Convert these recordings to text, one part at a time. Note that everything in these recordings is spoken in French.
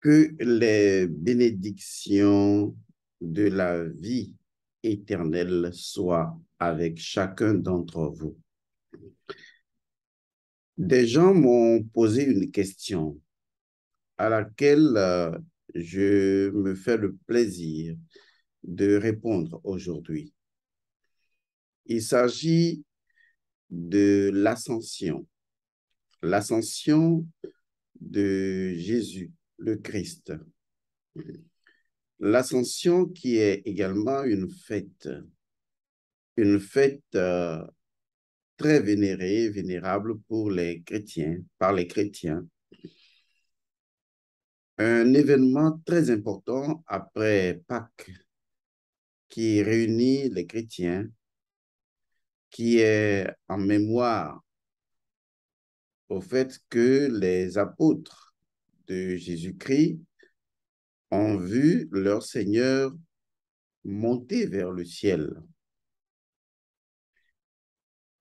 que les bénédictions de la vie éternelle soient avec chacun d'entre vous. Des gens m'ont posé une question à laquelle euh, je me fais le plaisir de répondre aujourd'hui. Il s'agit de l'ascension, l'ascension de Jésus le Christ. L'ascension qui est également une fête, une fête euh, très vénérée, vénérable pour les chrétiens, par les chrétiens. Un événement très important après Pâques qui réunit les chrétiens, qui est en mémoire au fait que les apôtres de Jésus-Christ ont vu leur Seigneur monter vers le ciel.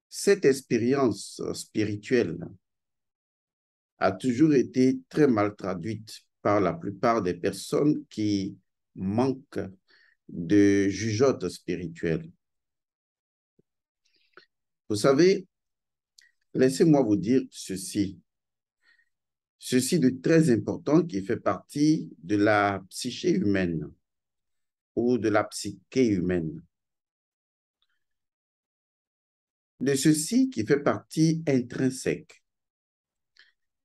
Cette expérience spirituelle a toujours été très mal traduite par la plupart des personnes qui manquent de jugeote spirituelle. Vous savez, laissez-moi vous dire ceci. Ceci de très important qui fait partie de la psyché humaine ou de la psyché humaine. De ceci qui fait partie intrinsèque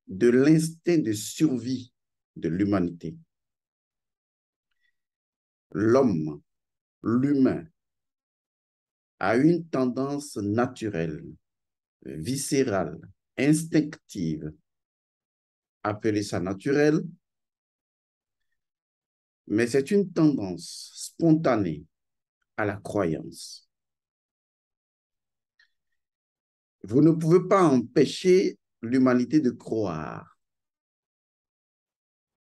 de l'instinct de survie de l'humanité. L'homme, l'humain, a une tendance naturelle, viscérale, instinctive appeler ça naturel, mais c'est une tendance spontanée à la croyance. Vous ne pouvez pas empêcher l'humanité de croire,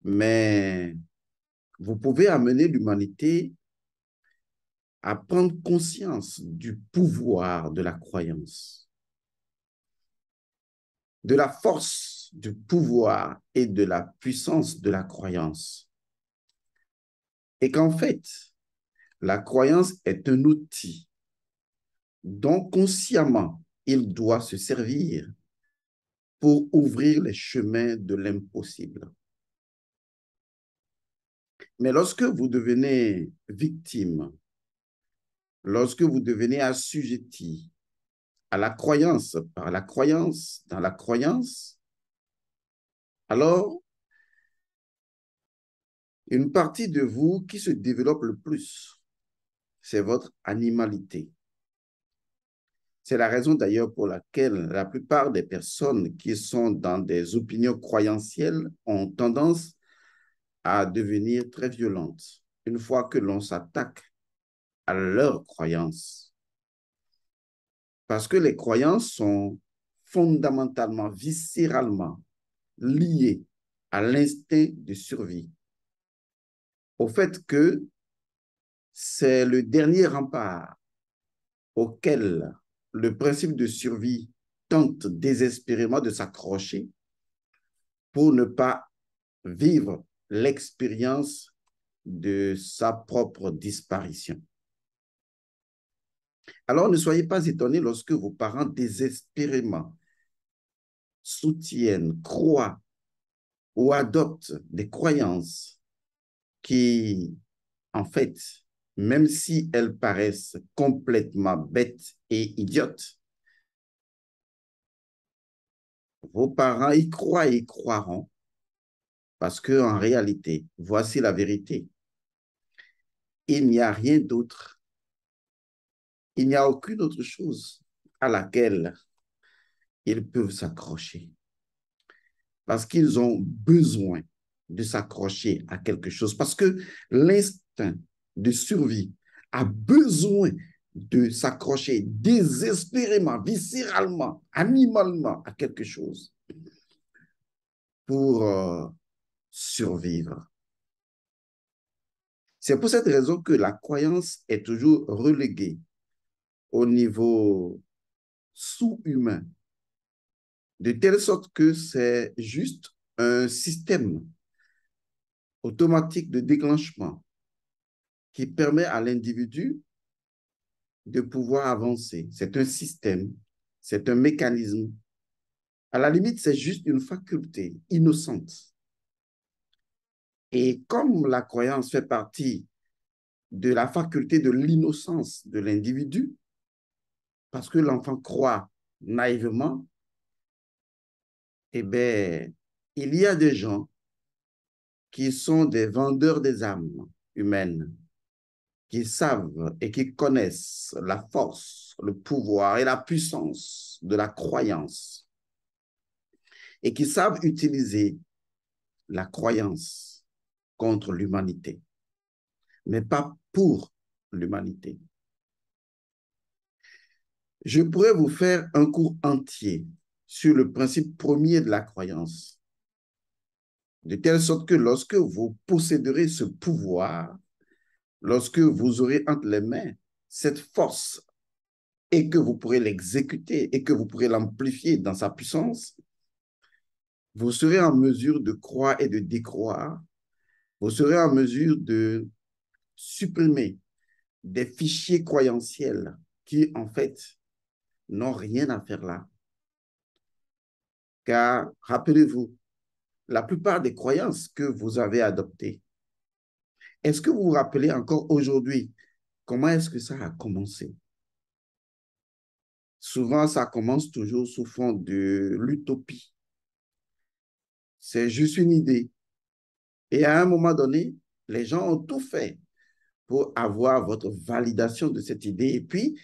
mais vous pouvez amener l'humanité à prendre conscience du pouvoir de la croyance, de la force du pouvoir et de la puissance de la croyance. Et qu'en fait, la croyance est un outil dont consciemment il doit se servir pour ouvrir les chemins de l'impossible. Mais lorsque vous devenez victime, lorsque vous devenez assujetti à la croyance, par la croyance, dans la croyance, alors, une partie de vous qui se développe le plus, c'est votre animalité. C'est la raison d'ailleurs pour laquelle la plupart des personnes qui sont dans des opinions croyantielles ont tendance à devenir très violentes une fois que l'on s'attaque à leurs croyances. Parce que les croyances sont fondamentalement, viscéralement lié à l'instinct de survie, au fait que c'est le dernier rempart auquel le principe de survie tente désespérément de s'accrocher pour ne pas vivre l'expérience de sa propre disparition. Alors ne soyez pas étonnés lorsque vos parents désespérément soutiennent, croient ou adoptent des croyances qui, en fait, même si elles paraissent complètement bêtes et idiotes, vos parents y croient et croiront parce que, en réalité, voici la vérité. Il n'y a rien d'autre. Il n'y a aucune autre chose à laquelle ils peuvent s'accrocher. Parce qu'ils ont besoin de s'accrocher à quelque chose. Parce que l'instinct de survie a besoin de s'accrocher désespérément, viscéralement, animalement à quelque chose pour euh, survivre. C'est pour cette raison que la croyance est toujours reléguée au niveau sous-humain de telle sorte que c'est juste un système automatique de déclenchement qui permet à l'individu de pouvoir avancer. C'est un système, c'est un mécanisme. À la limite, c'est juste une faculté innocente. Et comme la croyance fait partie de la faculté de l'innocence de l'individu, parce que l'enfant croit naïvement, eh bien, il y a des gens qui sont des vendeurs des âmes humaines, qui savent et qui connaissent la force, le pouvoir et la puissance de la croyance, et qui savent utiliser la croyance contre l'humanité, mais pas pour l'humanité. Je pourrais vous faire un cours entier sur le principe premier de la croyance. De telle sorte que lorsque vous posséderez ce pouvoir, lorsque vous aurez entre les mains cette force et que vous pourrez l'exécuter et que vous pourrez l'amplifier dans sa puissance, vous serez en mesure de croire et de décroire. Vous serez en mesure de supprimer des fichiers croyantiels qui, en fait, n'ont rien à faire là. Car rappelez-vous, la plupart des croyances que vous avez adoptées, est-ce que vous vous rappelez encore aujourd'hui comment est-ce que ça a commencé Souvent, ça commence toujours sous fond de l'utopie. C'est juste une idée. Et à un moment donné, les gens ont tout fait pour avoir votre validation de cette idée. Et puis,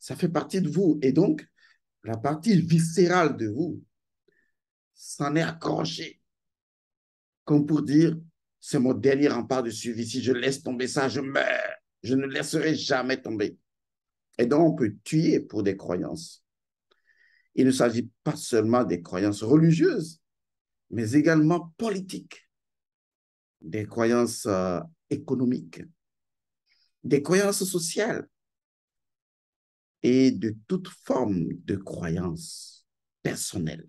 ça fait partie de vous. Et donc, la partie viscérale de vous s'en est accroché. Comme pour dire, c'est mon dernier rempart de suivi. Si je laisse tomber ça, je meurs. Je ne laisserai jamais tomber. Et donc, on peut tuer pour des croyances. Il ne s'agit pas seulement des croyances religieuses, mais également politiques, des croyances euh, économiques, des croyances sociales et de toute forme de croyances personnelles.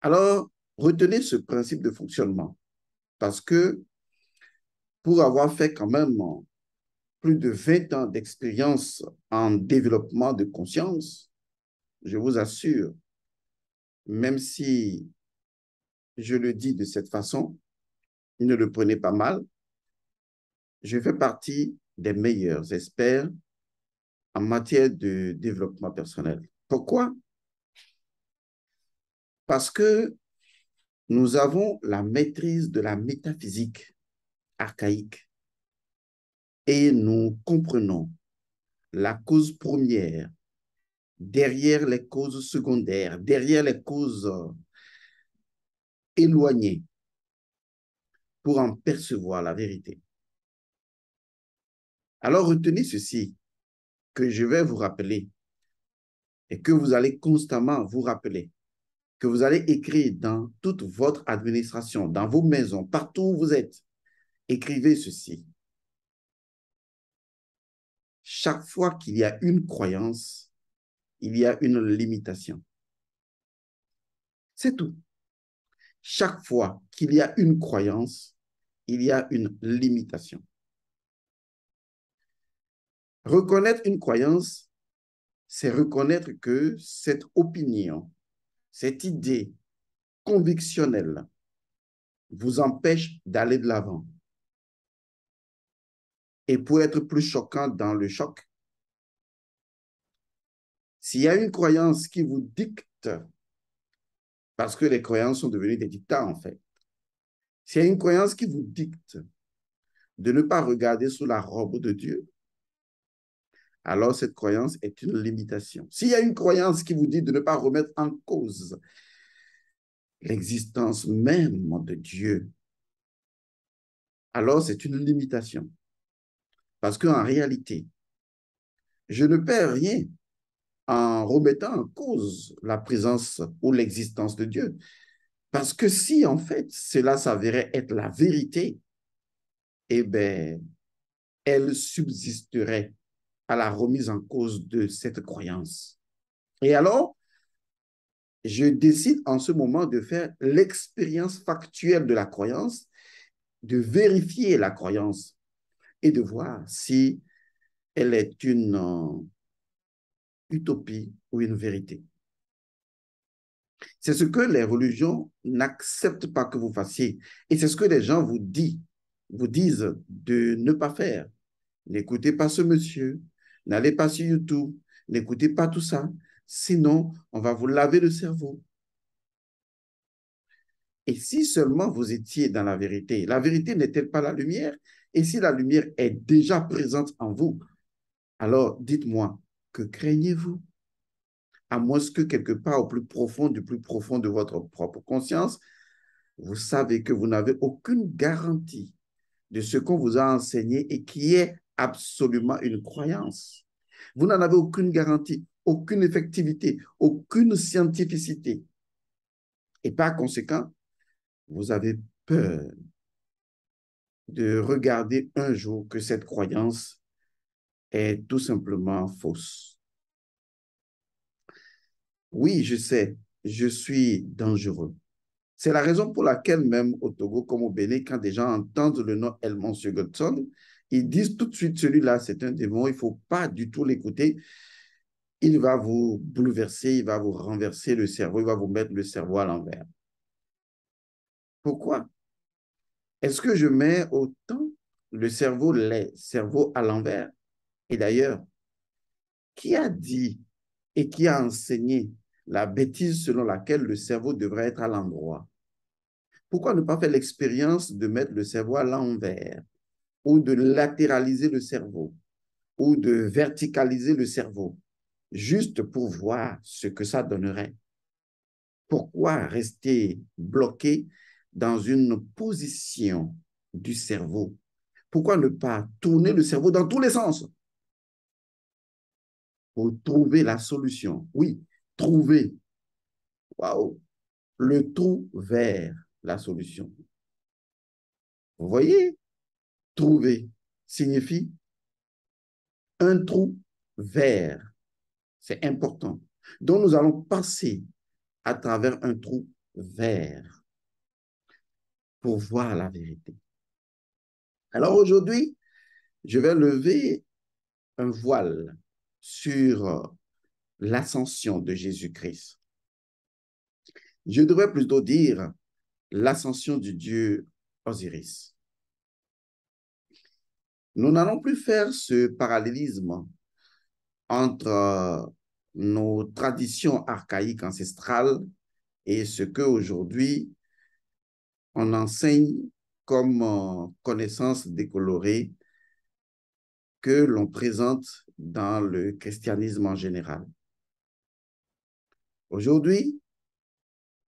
Alors, retenez ce principe de fonctionnement parce que pour avoir fait quand même plus de 20 ans d'expérience en développement de conscience, je vous assure, même si je le dis de cette façon, ne le prenez pas mal, je fais partie des meilleurs experts en matière de développement personnel. Pourquoi parce que nous avons la maîtrise de la métaphysique archaïque et nous comprenons la cause première derrière les causes secondaires, derrière les causes euh, éloignées pour en percevoir la vérité. Alors retenez ceci que je vais vous rappeler et que vous allez constamment vous rappeler que vous allez écrire dans toute votre administration, dans vos maisons, partout où vous êtes. Écrivez ceci. Chaque fois qu'il y a une croyance, il y a une limitation. C'est tout. Chaque fois qu'il y a une croyance, il y a une limitation. Reconnaître une croyance, c'est reconnaître que cette opinion cette idée convictionnelle vous empêche d'aller de l'avant. Et pour être plus choquant dans le choc, s'il y a une croyance qui vous dicte, parce que les croyances sont devenues des dictats en fait, s'il y a une croyance qui vous dicte de ne pas regarder sous la robe de Dieu, alors cette croyance est une limitation. S'il y a une croyance qui vous dit de ne pas remettre en cause l'existence même de Dieu, alors c'est une limitation. Parce qu'en réalité, je ne perds rien en remettant en cause la présence ou l'existence de Dieu. Parce que si, en fait, cela s'avérait être la vérité, eh bien, elle subsisterait à la remise en cause de cette croyance. Et alors, je décide en ce moment de faire l'expérience factuelle de la croyance, de vérifier la croyance et de voir si elle est une euh, utopie ou une vérité. C'est ce que les religions n'acceptent pas que vous fassiez. Et c'est ce que les gens vous disent, vous disent de ne pas faire. N'écoutez pas ce monsieur, N'allez pas sur YouTube. N'écoutez pas tout ça. Sinon, on va vous laver le cerveau. Et si seulement vous étiez dans la vérité, la vérité n'est-elle pas la lumière Et si la lumière est déjà présente en vous, alors dites-moi, que craignez-vous À moins que quelque part au plus profond du plus profond de votre propre conscience, vous savez que vous n'avez aucune garantie de ce qu'on vous a enseigné et qui est absolument une croyance. Vous n'en avez aucune garantie, aucune effectivité, aucune scientificité. Et par conséquent, vous avez peur de regarder un jour que cette croyance est tout simplement fausse. Oui, je sais, je suis dangereux. C'est la raison pour laquelle même au Togo comme au Bénin, quand des gens entendent le nom Elmon Sugotson, ils disent tout de suite, celui-là, c'est un démon, il ne faut pas du tout l'écouter. Il va vous bouleverser, il va vous renverser le cerveau, il va vous mettre le cerveau à l'envers. Pourquoi Est-ce que je mets autant le cerveau les cerveau à l'envers Et d'ailleurs, qui a dit et qui a enseigné la bêtise selon laquelle le cerveau devrait être à l'endroit Pourquoi ne pas faire l'expérience de mettre le cerveau à l'envers ou de latéraliser le cerveau ou de verticaliser le cerveau, juste pour voir ce que ça donnerait. Pourquoi rester bloqué dans une position du cerveau Pourquoi ne pas tourner le cerveau dans tous les sens pour trouver la solution Oui, trouver. Waouh Le trou vers la solution. Vous voyez trouver signifie un trou vert. C'est important. dont nous allons passer à travers un trou vert pour voir la vérité. Alors aujourd'hui, je vais lever un voile sur l'ascension de Jésus-Christ. Je devrais plutôt dire l'ascension du Dieu Osiris. Nous n'allons plus faire ce parallélisme entre euh, nos traditions archaïques ancestrales et ce que aujourd'hui on enseigne comme euh, connaissance décolorée que l'on présente dans le christianisme en général. Aujourd'hui,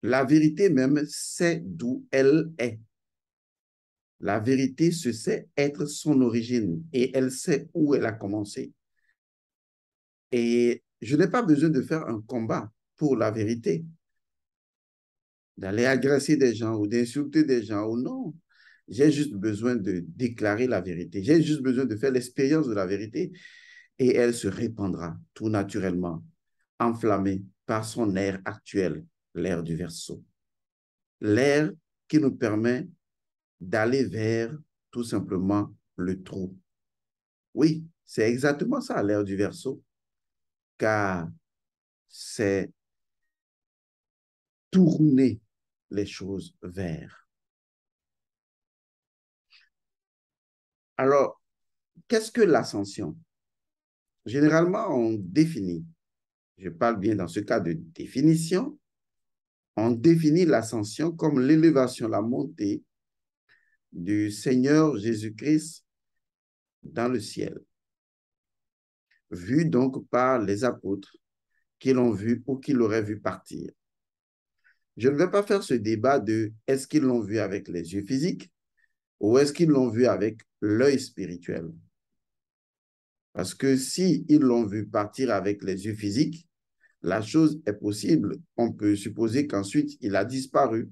la vérité même, c'est d'où elle est. La vérité se sait être son origine et elle sait où elle a commencé. Et je n'ai pas besoin de faire un combat pour la vérité, d'aller agresser des gens ou d'insulter des gens ou non. J'ai juste besoin de déclarer la vérité. J'ai juste besoin de faire l'expérience de la vérité et elle se répandra tout naturellement, enflammée par son air actuel, l'air du verso. L'air qui nous permet d'aller vers tout simplement le trou. Oui, c'est exactement ça l'ère du verso, car c'est tourner les choses vers. Alors, qu'est-ce que l'ascension Généralement, on définit, je parle bien dans ce cas de définition, on définit l'ascension comme l'élévation, la montée du Seigneur Jésus-Christ dans le ciel, vu donc par les apôtres qui l'ont vu ou qui l'auraient vu partir. Je ne vais pas faire ce débat de est-ce qu'ils l'ont vu avec les yeux physiques ou est-ce qu'ils l'ont vu avec l'œil spirituel. Parce que si ils l'ont vu partir avec les yeux physiques, la chose est possible. On peut supposer qu'ensuite il a disparu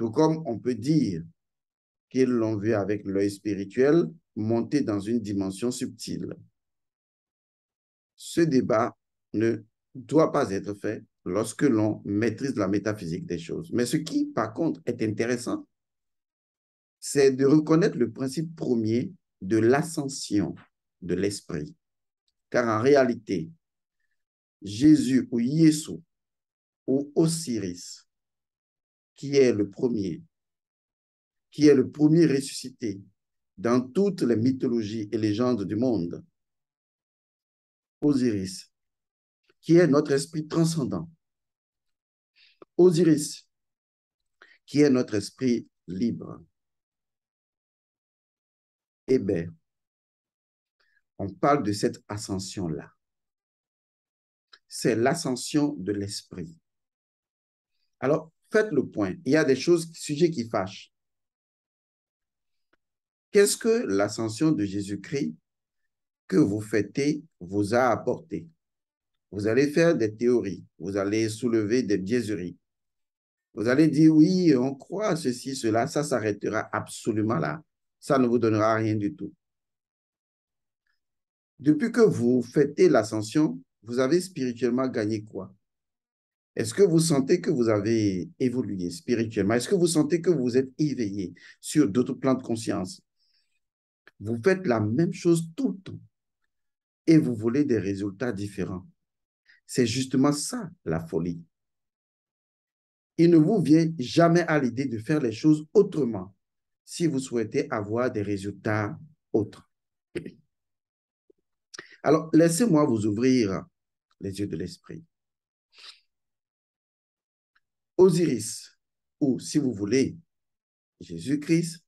tout comme on peut dire qu'ils l'ont vu avec l'œil spirituel monter dans une dimension subtile. Ce débat ne doit pas être fait lorsque l'on maîtrise la métaphysique des choses. Mais ce qui, par contre, est intéressant, c'est de reconnaître le principe premier de l'ascension de l'esprit. Car en réalité, Jésus ou Yesu ou Osiris qui est le premier, qui est le premier ressuscité dans toutes les mythologies et légendes du monde. Osiris, qui est notre esprit transcendant. Osiris, qui est notre esprit libre. Eh bien, on parle de cette ascension-là. C'est l'ascension de l'esprit. Alors, Faites le point. Il y a des choses, sujets qui fâchent. Qu'est-ce que l'ascension de Jésus-Christ que vous fêtez vous a apporté Vous allez faire des théories, vous allez soulever des biaiseries. Vous allez dire oui, on croit ceci, cela, ça s'arrêtera absolument là. Ça ne vous donnera rien du tout. Depuis que vous fêtez l'ascension, vous avez spirituellement gagné quoi est-ce que vous sentez que vous avez évolué spirituellement Est-ce que vous sentez que vous êtes éveillé sur d'autres plans de conscience Vous faites la même chose tout le temps et vous voulez des résultats différents. C'est justement ça la folie. Il ne vous vient jamais à l'idée de faire les choses autrement si vous souhaitez avoir des résultats autres. Alors, laissez-moi vous ouvrir les yeux de l'esprit. Osiris, ou si vous voulez, Jésus-Christ,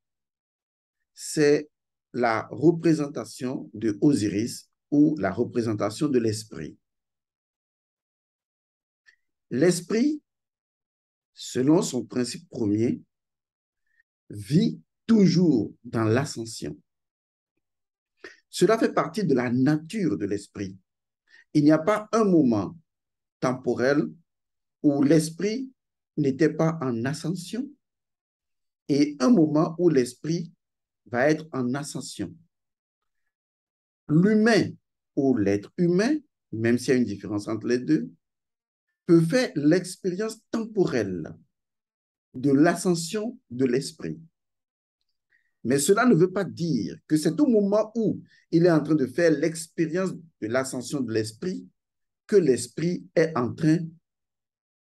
c'est la représentation de Osiris ou la représentation de l'esprit. L'esprit, selon son principe premier, vit toujours dans l'ascension. Cela fait partie de la nature de l'esprit. Il n'y a pas un moment temporel où l'esprit n'était pas en ascension et un moment où l'esprit va être en ascension. L'humain ou l'être humain, même s'il y a une différence entre les deux, peut faire l'expérience temporelle de l'ascension de l'esprit. Mais cela ne veut pas dire que c'est au moment où il est en train de faire l'expérience de l'ascension de l'esprit que l'esprit est en train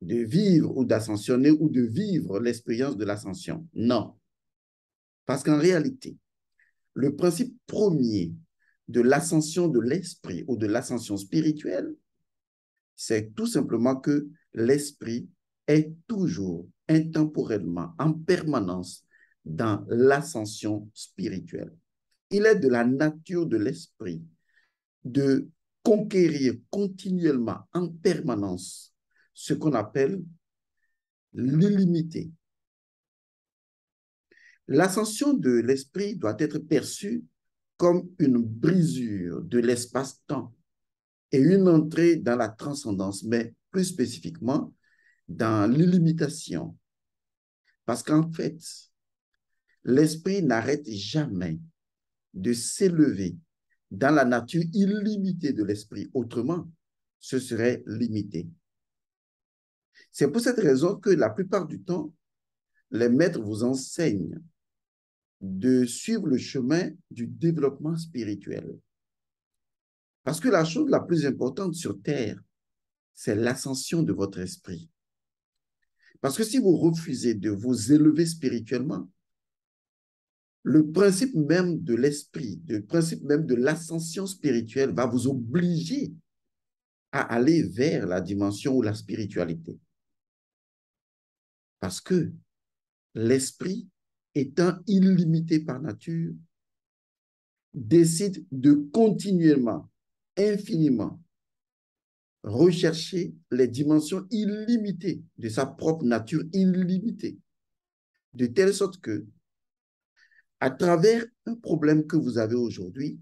de vivre ou d'ascensionner ou de vivre l'expérience de l'ascension. Non. Parce qu'en réalité, le principe premier de l'ascension de l'esprit ou de l'ascension spirituelle, c'est tout simplement que l'esprit est toujours intemporellement, en permanence, dans l'ascension spirituelle. Il est de la nature de l'esprit de conquérir continuellement, en permanence, ce qu'on appelle l'illimité. L'ascension de l'esprit doit être perçue comme une brisure de l'espace-temps et une entrée dans la transcendance, mais plus spécifiquement dans l'illimitation. Parce qu'en fait, l'esprit n'arrête jamais de s'élever dans la nature illimitée de l'esprit. Autrement, ce serait limité. C'est pour cette raison que la plupart du temps, les maîtres vous enseignent de suivre le chemin du développement spirituel. Parce que la chose la plus importante sur Terre, c'est l'ascension de votre esprit. Parce que si vous refusez de vous élever spirituellement, le principe même de l'esprit, le principe même de l'ascension spirituelle va vous obliger à aller vers la dimension ou la spiritualité. Parce que l'esprit, étant illimité par nature, décide de continuellement, infiniment, rechercher les dimensions illimitées de sa propre nature illimitée. De telle sorte que, à travers un problème que vous avez aujourd'hui,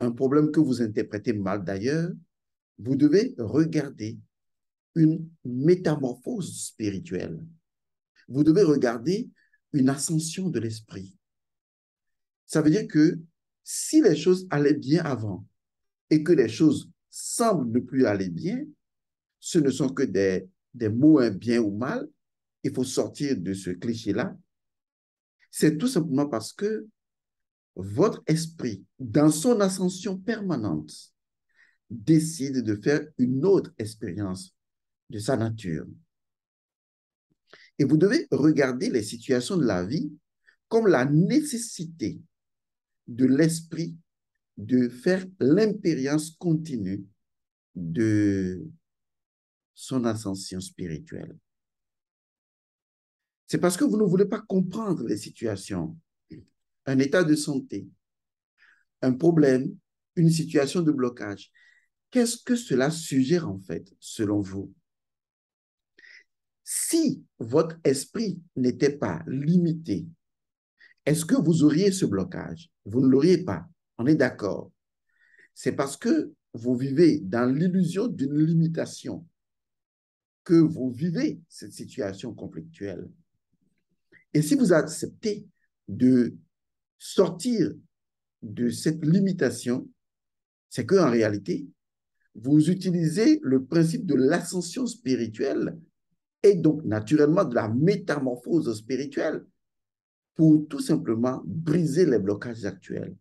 un problème que vous interprétez mal d'ailleurs, vous devez regarder une métamorphose spirituelle. Vous devez regarder une ascension de l'esprit. Ça veut dire que si les choses allaient bien avant et que les choses semblent ne plus aller bien, ce ne sont que des, des mots bien ou mal. Il faut sortir de ce cliché-là. C'est tout simplement parce que votre esprit, dans son ascension permanente, décide de faire une autre expérience de sa nature. Et vous devez regarder les situations de la vie comme la nécessité de l'esprit de faire l'impérience continue de son ascension spirituelle. C'est parce que vous ne voulez pas comprendre les situations. Un état de santé, un problème, une situation de blocage. Qu'est-ce que cela suggère en fait, selon vous si votre esprit n'était pas limité, est-ce que vous auriez ce blocage Vous ne l'auriez pas. On est d'accord. C'est parce que vous vivez dans l'illusion d'une limitation que vous vivez cette situation conflictuelle. Et si vous acceptez de sortir de cette limitation, c'est qu'en réalité, vous utilisez le principe de l'ascension spirituelle et donc naturellement de la métamorphose spirituelle pour tout simplement briser les blocages actuels.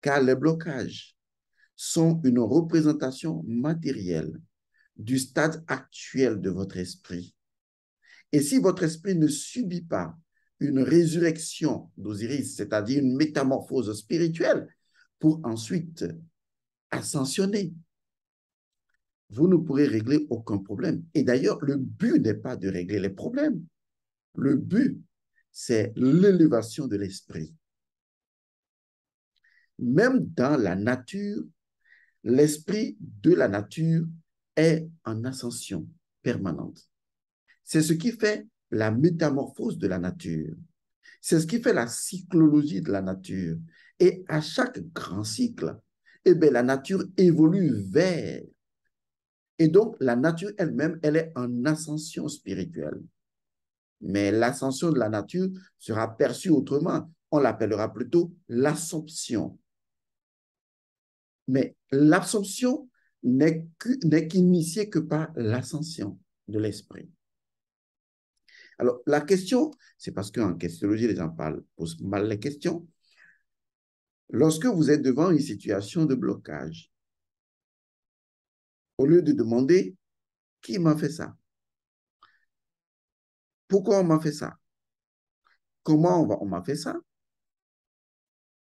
Car les blocages sont une représentation matérielle du stade actuel de votre esprit. Et si votre esprit ne subit pas une résurrection d'Osiris, c'est-à-dire une métamorphose spirituelle, pour ensuite ascensionner, vous ne pourrez régler aucun problème. Et d'ailleurs, le but n'est pas de régler les problèmes. Le but, c'est l'élévation de l'esprit. Même dans la nature, l'esprit de la nature est en ascension permanente. C'est ce qui fait la métamorphose de la nature. C'est ce qui fait la cyclologie de la nature. Et à chaque grand cycle, eh bien, la nature évolue vers et donc, la nature elle-même, elle est en ascension spirituelle. Mais l'ascension de la nature sera perçue autrement. On l'appellera plutôt l'assomption. Mais l'absorption n'est qu'initiée que par l'ascension de l'esprit. Alors, la question, c'est parce qu'en questionologie, les gens parlent, posent mal les questions. Lorsque vous êtes devant une situation de blocage, au lieu de demander qui m'a fait ça Pourquoi on m'a fait ça Comment on, va, on m'a fait ça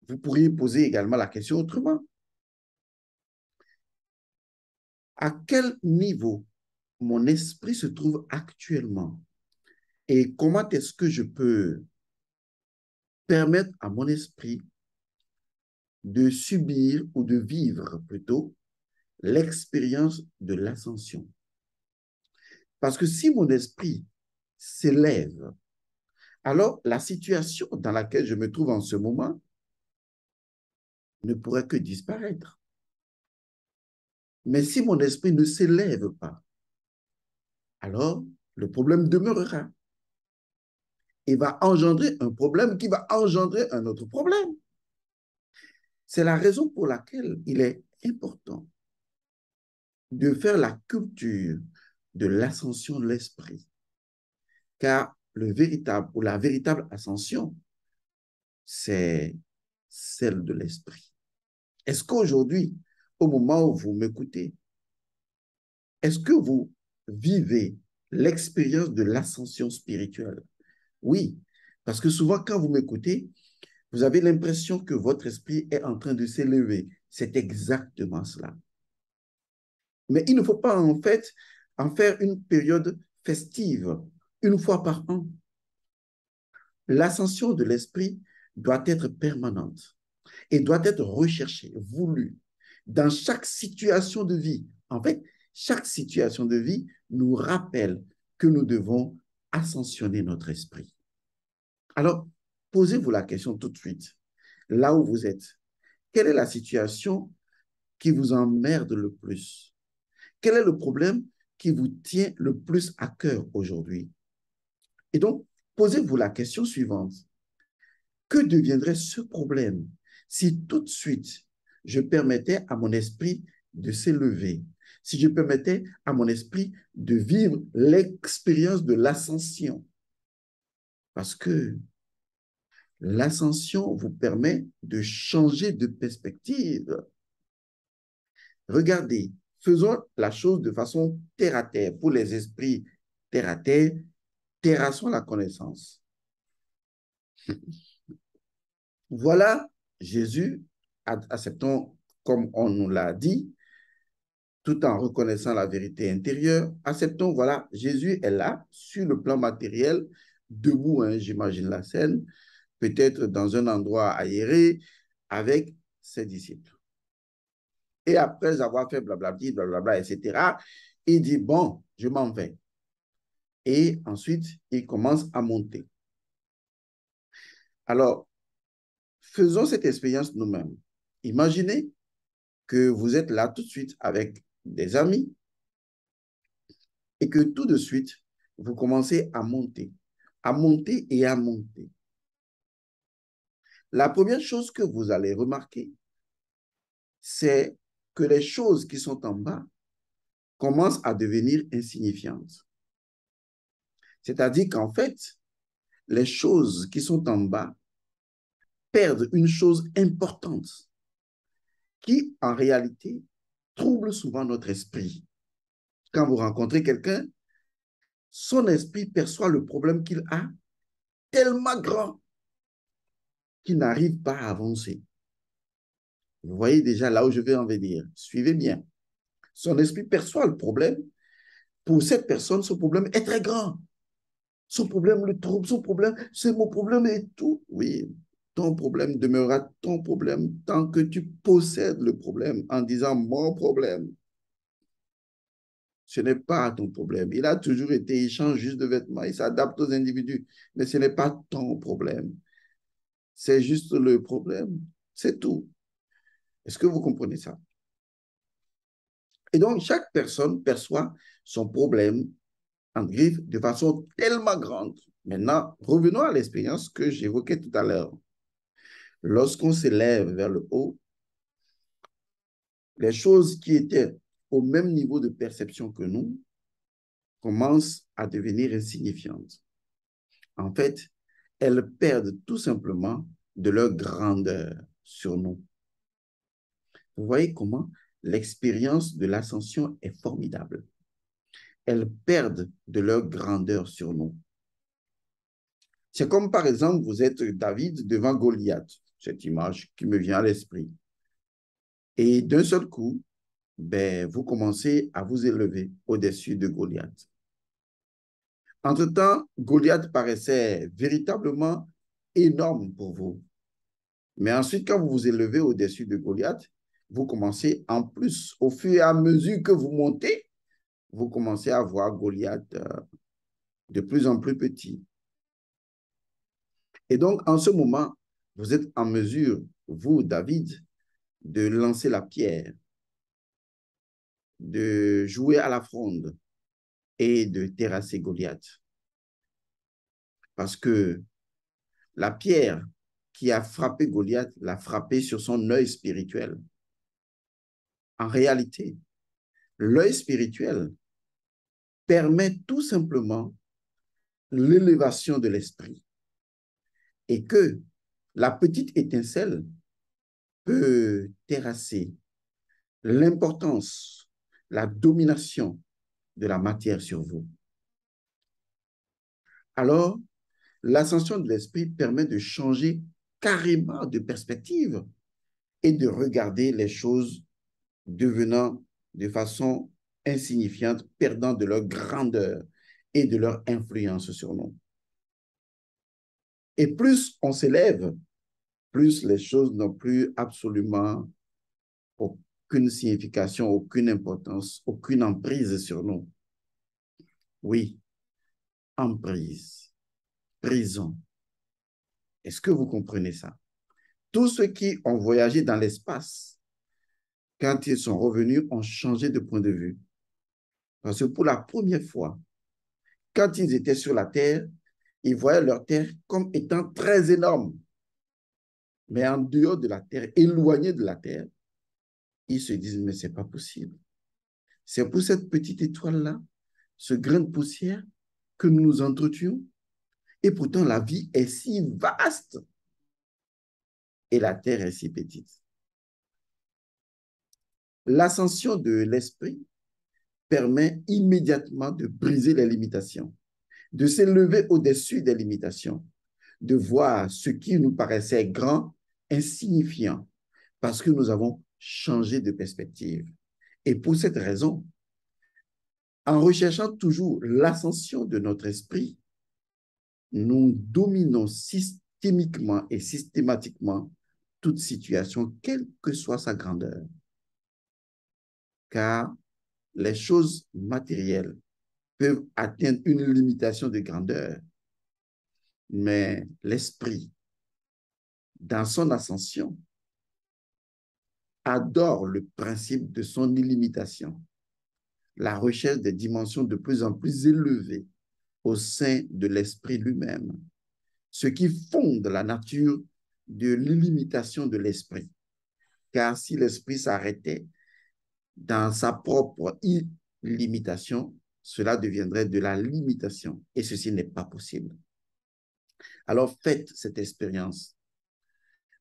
Vous pourriez poser également la question autrement. À quel niveau mon esprit se trouve actuellement et comment est-ce que je peux permettre à mon esprit de subir ou de vivre plutôt l'expérience de l'ascension. Parce que si mon esprit s'élève, alors la situation dans laquelle je me trouve en ce moment ne pourrait que disparaître. Mais si mon esprit ne s'élève pas, alors le problème demeurera et va engendrer un problème qui va engendrer un autre problème. C'est la raison pour laquelle il est important de faire la culture de l'ascension de l'esprit. Car le véritable ou la véritable ascension, c'est celle de l'esprit. Est-ce qu'aujourd'hui, au moment où vous m'écoutez, est-ce que vous vivez l'expérience de l'ascension spirituelle Oui, parce que souvent quand vous m'écoutez, vous avez l'impression que votre esprit est en train de s'élever. C'est exactement cela. Mais il ne faut pas en fait en faire une période festive, une fois par an. L'ascension de l'esprit doit être permanente et doit être recherchée, voulue, dans chaque situation de vie. En fait, chaque situation de vie nous rappelle que nous devons ascensionner notre esprit. Alors, posez-vous la question tout de suite, là où vous êtes. Quelle est la situation qui vous emmerde le plus quel est le problème qui vous tient le plus à cœur aujourd'hui Et donc, posez-vous la question suivante. Que deviendrait ce problème si tout de suite je permettais à mon esprit de s'élever, si je permettais à mon esprit de vivre l'expérience de l'ascension. Parce que l'ascension vous permet de changer de perspective. Regardez, faisons la chose de façon terre à terre. Pour les esprits terre à terre, terrassons la connaissance. Voilà Jésus, acceptons comme on nous l'a dit, tout en reconnaissant la vérité intérieure, acceptons, voilà, Jésus est là sur le plan matériel, debout, hein, j'imagine la scène, peut-être dans un endroit aéré avec ses disciples. Et après avoir fait blablabla, etc., il dit, bon, je m'en vais. Et ensuite, il commence à monter. Alors, faisons cette expérience nous-mêmes. Imaginez que vous êtes là tout de suite avec des amis et que tout de suite, vous commencez à monter, à monter et à monter. La première chose que vous allez remarquer, c'est que les choses qui sont en bas commencent à devenir insignifiantes. C'est-à-dire qu'en fait, les choses qui sont en bas perdent une chose importante qui, en réalité, trouble souvent notre esprit. Quand vous rencontrez quelqu'un, son esprit perçoit le problème qu'il a tellement grand qu'il n'arrive pas à avancer. Vous voyez déjà là où je vais en venir. Suivez bien. Son esprit perçoit le problème. Pour cette personne, ce problème est très grand. Son problème le trouble, son problème, c'est mon problème et tout. Oui, ton problème demeurera ton problème tant que tu possèdes le problème en disant mon problème. Ce n'est pas ton problème. Il a toujours été, il change juste de vêtements, il s'adapte aux individus, mais ce n'est pas ton problème. C'est juste le problème. C'est tout. Est-ce que vous comprenez ça Et donc, chaque personne perçoit son problème en griffe de façon tellement grande. Maintenant, revenons à l'expérience que j'évoquais tout à l'heure. Lorsqu'on s'élève vers le haut, les choses qui étaient au même niveau de perception que nous commencent à devenir insignifiantes. En fait, elles perdent tout simplement de leur grandeur sur nous. Vous voyez comment l'expérience de l'ascension est formidable. Elles perdent de leur grandeur sur nous. C'est comme par exemple, vous êtes David devant Goliath, cette image qui me vient à l'esprit. Et d'un seul coup, ben, vous commencez à vous élever au-dessus de Goliath. Entre-temps, Goliath paraissait véritablement énorme pour vous. Mais ensuite, quand vous vous élevez au-dessus de Goliath, vous commencez en plus, au fur et à mesure que vous montez, vous commencez à voir Goliath euh, de plus en plus petit. Et donc, en ce moment, vous êtes en mesure, vous, David, de lancer la pierre, de jouer à la fronde et de terrasser Goliath. Parce que la pierre qui a frappé Goliath l'a frappé sur son œil spirituel. En réalité, l'œil spirituel permet tout simplement l'élévation de l'esprit et que la petite étincelle peut terrasser l'importance, la domination de la matière sur vous. Alors, l'ascension de l'esprit permet de changer carrément de perspective et de regarder les choses devenant de façon insignifiante, perdant de leur grandeur et de leur influence sur nous. Et plus on s'élève, plus les choses n'ont plus absolument aucune signification, aucune importance, aucune emprise sur nous. Oui, emprise, prison. Est-ce que vous comprenez ça? Tous ceux qui ont voyagé dans l'espace quand ils sont revenus, ont changé de point de vue. Parce que pour la première fois, quand ils étaient sur la terre, ils voyaient leur terre comme étant très énorme. Mais en dehors de la terre, éloignés de la terre, ils se disent, mais c'est pas possible. C'est pour cette petite étoile-là, ce grain de poussière, que nous nous entretions. Et pourtant, la vie est si vaste et la terre est si petite. L'ascension de l'esprit permet immédiatement de briser les limitations, de s'élever au-dessus des limitations, de voir ce qui nous paraissait grand, insignifiant, parce que nous avons changé de perspective. Et pour cette raison, en recherchant toujours l'ascension de notre esprit, nous dominons systémiquement et systématiquement toute situation, quelle que soit sa grandeur car les choses matérielles peuvent atteindre une limitation de grandeur, mais l'esprit, dans son ascension, adore le principe de son illimitation, la recherche des dimensions de plus en plus élevées au sein de l'esprit lui-même, ce qui fonde la nature de l'illimitation de l'esprit. Car si l'esprit s'arrêtait dans sa propre illimitation, cela deviendrait de la limitation. Et ceci n'est pas possible. Alors faites cette expérience.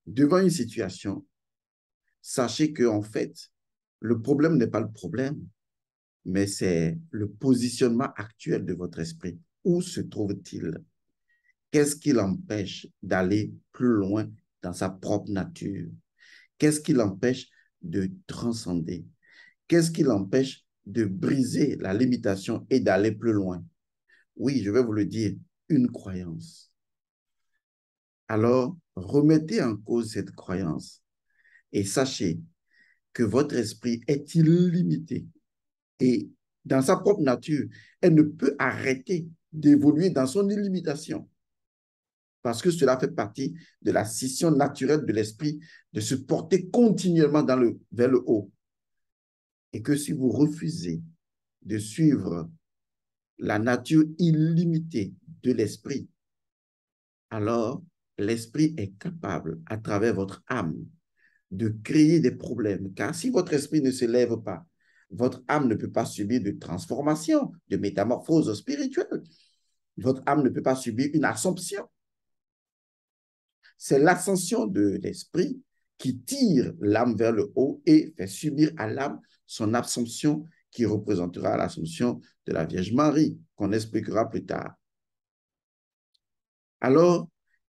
Devant une situation, sachez que en fait, le problème n'est pas le problème, mais c'est le positionnement actuel de votre esprit. Où se trouve-t-il Qu'est-ce qui l'empêche d'aller plus loin dans sa propre nature Qu'est-ce qui l'empêche de transcender Qu'est-ce qui l'empêche de briser la limitation et d'aller plus loin Oui, je vais vous le dire, une croyance. Alors, remettez en cause cette croyance et sachez que votre esprit est illimité et dans sa propre nature, elle ne peut arrêter d'évoluer dans son illimitation parce que cela fait partie de la scission naturelle de l'esprit de se porter continuellement dans le, vers le haut et que si vous refusez de suivre la nature illimitée de l'esprit, alors l'esprit est capable, à travers votre âme, de créer des problèmes. Car si votre esprit ne s'élève pas, votre âme ne peut pas subir de transformation, de métamorphose spirituelle. Votre âme ne peut pas subir une assomption. C'est l'ascension de l'esprit qui tire l'âme vers le haut et fait subir à l'âme son Assomption qui représentera l'Assomption de la Vierge Marie, qu'on expliquera plus tard. Alors,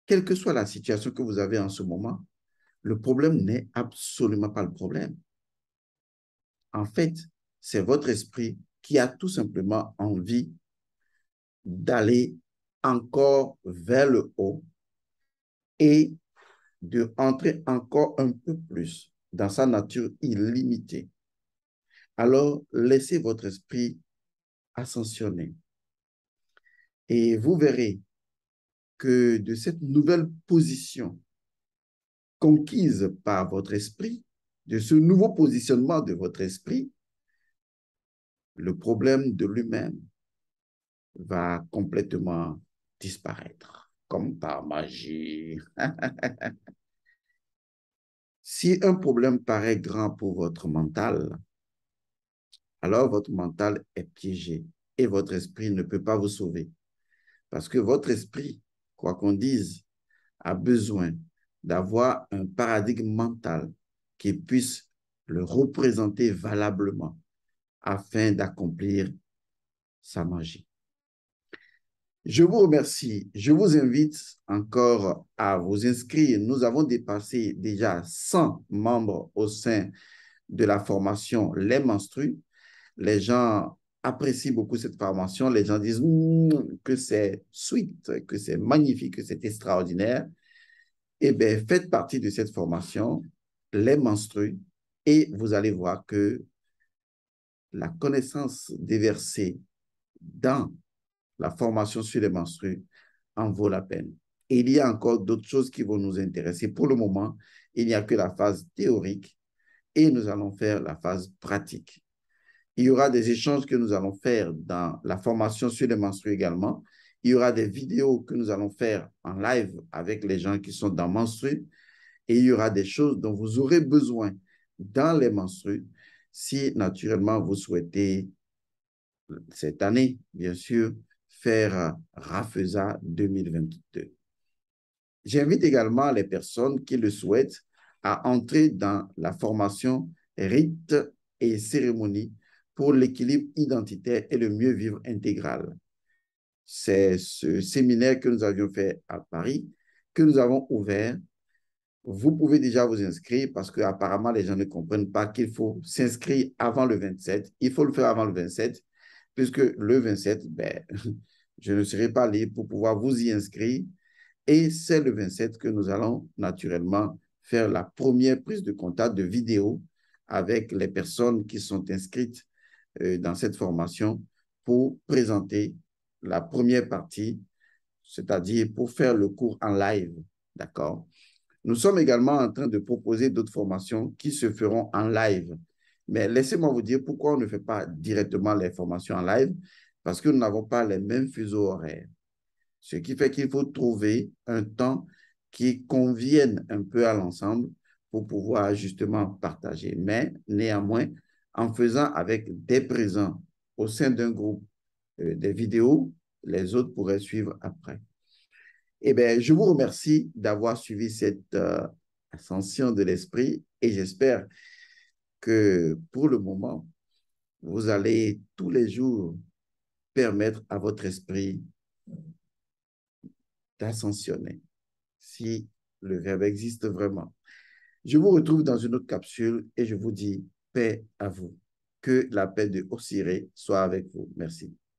quelle que soit la situation que vous avez en ce moment, le problème n'est absolument pas le problème. En fait, c'est votre esprit qui a tout simplement envie d'aller encore vers le haut et de entrer encore un peu plus dans sa nature illimitée alors laissez votre esprit ascensionner. Et vous verrez que de cette nouvelle position conquise par votre esprit, de ce nouveau positionnement de votre esprit, le problème de lui-même va complètement disparaître, comme par magie. si un problème paraît grand pour votre mental, alors votre mental est piégé et votre esprit ne peut pas vous sauver. Parce que votre esprit, quoi qu'on dise, a besoin d'avoir un paradigme mental qui puisse le représenter valablement afin d'accomplir sa magie. Je vous remercie. Je vous invite encore à vous inscrire. Nous avons dépassé déjà 100 membres au sein de la formation Les Menstrues les gens apprécient beaucoup cette formation. Les gens disent que c'est sweet, que c'est magnifique, que c'est extraordinaire. Eh bien, faites partie de cette formation, les menstrues, et vous allez voir que la connaissance déversée dans la formation sur les menstrues en vaut la peine. il y a encore d'autres choses qui vont nous intéresser. Pour le moment, il n'y a que la phase théorique et nous allons faire la phase pratique. Il y aura des échanges que nous allons faire dans la formation sur les menstrues également. Il y aura des vidéos que nous allons faire en live avec les gens qui sont dans menstrues. Et il y aura des choses dont vous aurez besoin dans les menstrues si naturellement vous souhaitez cette année, bien sûr, faire euh, Rafesa 2022. J'invite également les personnes qui le souhaitent à entrer dans la formation rite et cérémonie pour l'équilibre identitaire et le mieux vivre intégral. C'est ce séminaire que nous avions fait à Paris, que nous avons ouvert. Vous pouvez déjà vous inscrire parce que apparemment les gens ne comprennent pas qu'il faut s'inscrire avant le 27. Il faut le faire avant le 27, puisque le 27, ben, je ne serai pas libre pour pouvoir vous y inscrire. Et c'est le 27 que nous allons naturellement faire la première prise de contact de vidéo avec les personnes qui sont inscrites euh, dans cette formation pour présenter la première partie, c'est-à-dire pour faire le cours en live. D'accord Nous sommes également en train de proposer d'autres formations qui se feront en live. Mais laissez-moi vous dire pourquoi on ne fait pas directement les formations en live, parce que nous n'avons pas les mêmes fuseaux horaires. Ce qui fait qu'il faut trouver un temps qui convienne un peu à l'ensemble pour pouvoir justement partager. Mais néanmoins, en faisant avec des présents au sein d'un groupe euh, des vidéos, les autres pourraient suivre après. Eh bien, je vous remercie d'avoir suivi cette euh, ascension de l'esprit et j'espère que pour le moment, vous allez tous les jours permettre à votre esprit d'ascensionner, si le verbe existe vraiment. Je vous retrouve dans une autre capsule et je vous dis paix à vous. Que la paix de Osiré soit avec vous. Merci.